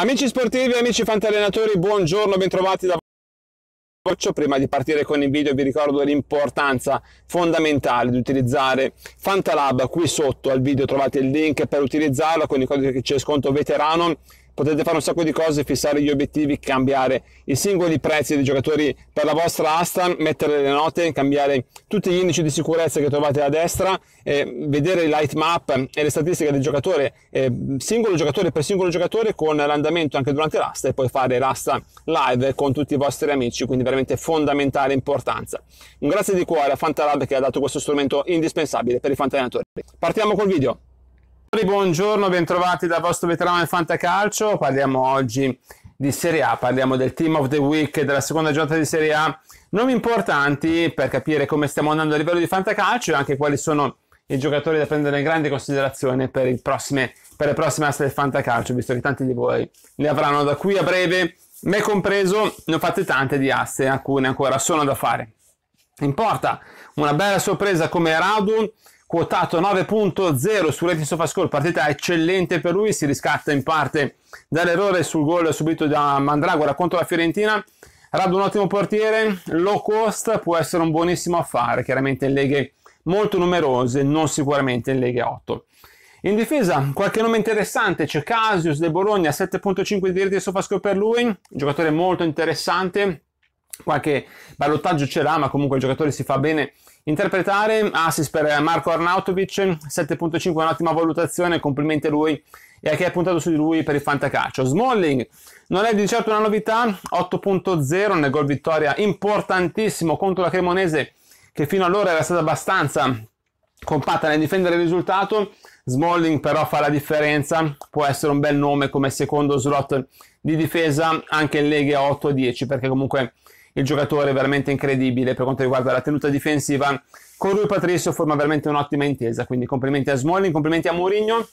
Amici sportivi, amici fantallenatori, buongiorno, bentrovati da Prima di partire con il video vi ricordo l'importanza fondamentale di utilizzare Fantalab. Qui sotto al video trovate il link per utilizzarlo con il codice che c'è sconto veterano potete fare un sacco di cose, fissare gli obiettivi, cambiare i singoli prezzi dei giocatori per la vostra asta, mettere le note, cambiare tutti gli indici di sicurezza che trovate a destra, eh, vedere i light map e le statistiche del giocatore, eh, singolo giocatore per singolo giocatore con l'andamento anche durante l'asta e poi fare l'asta live con tutti i vostri amici, quindi veramente fondamentale importanza. Un grazie di cuore a Fantalab che ha dato questo strumento indispensabile per i fantalinatori. Partiamo col video. Buongiorno, bentrovati dal vostro veterano del Fantacalcio. Parliamo oggi di Serie A, parliamo del Team of the Week della seconda giornata di Serie A. Nomi importanti per capire come stiamo andando a livello di Fantacalcio e anche quali sono i giocatori da prendere in grande considerazione per, prossime, per le prossime aste del Fantacalcio, visto che tanti di voi ne avranno da qui a breve, me compreso, ne ho fatte tante di aste, alcune ancora sono da fare. Importa una bella sorpresa come Radu, quotato 9.0 su rating SofaScore, partita eccellente per lui, si riscatta in parte dall'errore sul gol subito da Mandragora contro la Fiorentina. Radu un ottimo portiere, low cost può essere un buonissimo affare, chiaramente in leghe molto numerose, non sicuramente in leghe 8. In difesa, qualche nome interessante, c'è Casius De Bologna, 7.5 di rating SofaScore per lui, giocatore molto interessante, qualche ballottaggio c'era, ma comunque il giocatore si fa bene interpretare. Assist per Marco Arnautovic, 7.5, un'ottima valutazione, complimenti a lui e a chi ha puntato su di lui per il fantacaccio. Smalling non è di certo una novità, 8.0 nel gol vittoria importantissimo contro la Cremonese che fino allora era stata abbastanza compatta nel difendere il risultato. Smalling però fa la differenza, può essere un bel nome come secondo slot di difesa anche in leghe 8-10 perché comunque il giocatore veramente incredibile per quanto riguarda la tenuta difensiva. Con lui Patricio forma veramente un'ottima intesa, quindi complimenti a Smalling, complimenti a Mourinho.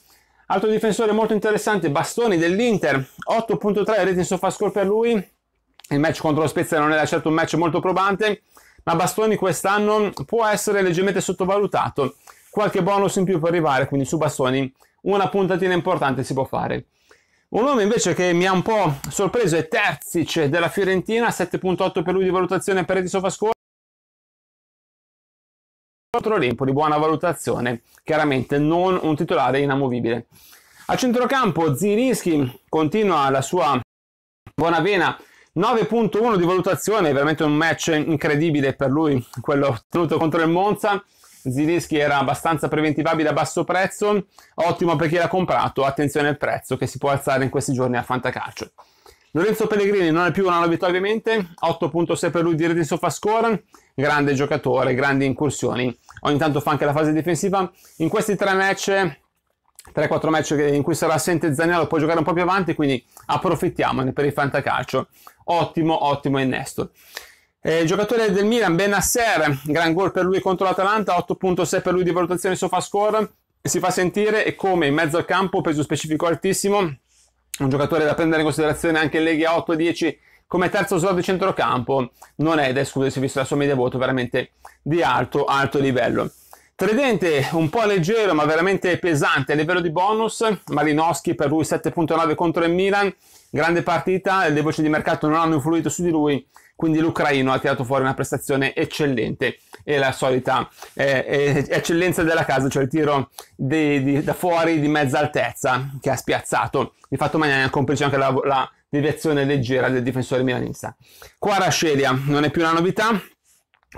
Altro difensore molto interessante, Bastoni dell'Inter, 8.3 reti in score per lui. Il match contro lo Spezia non era certo un match molto probante, ma Bastoni quest'anno può essere leggermente sottovalutato. Qualche bonus in più per arrivare, quindi su Bastoni una puntatina importante si può fare. Un uomo invece che mi ha un po' sorpreso è Terzic della Fiorentina, 7.8 per lui di valutazione per di Sofascore. Contro l'Empoli, buona valutazione, chiaramente non un titolare inamovibile. A centrocampo Zirinski continua la sua buona vena, 9.1 di valutazione, veramente un match incredibile per lui, quello ottenuto contro il Monza. Zilischi era abbastanza preventivabile a basso prezzo, ottimo per chi l'ha comprato, attenzione al prezzo che si può alzare in questi giorni a Fantacalcio. Lorenzo Pellegrini non è più una novità ovviamente, 8.6 per lui di rating soffascore, grande giocatore, grandi incursioni, ogni tanto fa anche la fase difensiva. In questi tre match 3-4 match in cui sarà assente Zaniolo può giocare un po' più avanti, quindi approfittiamone per il fantacalcio. Ottimo, ottimo innesto. Eh, giocatore del Milan, Benasser, gran gol per lui contro l'Atalanta, 8.6 per lui di valutazione SofaScore, si fa sentire e come in mezzo al campo, peso specifico altissimo, un giocatore da prendere in considerazione anche in Lega 8-10 come terzo slot di centrocampo, non è da escludersi visto la sua media voto veramente di alto, alto livello. Tridente un po' leggero ma veramente pesante a livello di bonus, Malinowski per lui 7.9 contro il Milan, grande partita, le voci di mercato non hanno influito su di lui quindi l'ucraino ha tirato fuori una prestazione eccellente e la solita eh, eh, eccellenza della casa, cioè il tiro di, di, da fuori di mezza altezza che ha spiazzato. Di fatto Magnani ha complice anche la, la deviazione leggera del difensore milanista. qua Quarascelia non è più una novità,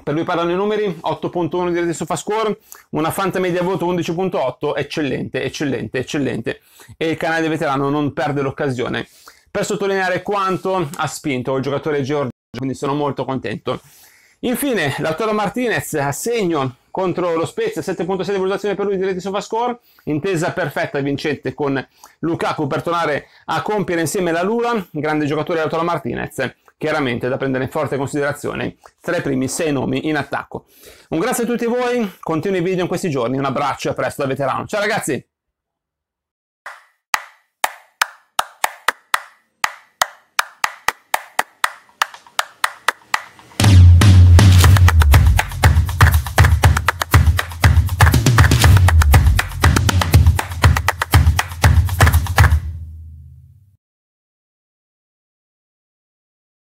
per lui parlano i numeri, 8.1 di Reddit score una fanta media voto 11.8, eccellente, eccellente, eccellente. E il canale veterano non perde l'occasione. Per sottolineare quanto ha spinto il giocatore Giorgio quindi sono molto contento. Infine, Lautaro Martinez a segno contro lo Spezia, 7.6 di valutazione per lui di reti Sofascore, intesa perfetta e vincente con Lukaku per tornare a compiere insieme la Lula, grande giocatore Lautaro Martinez, chiaramente da prendere in forte considerazione tra i primi sei nomi in attacco. Un grazie a tutti voi, continui i video in questi giorni, un abbraccio e a presto da veterano. Ciao ragazzi!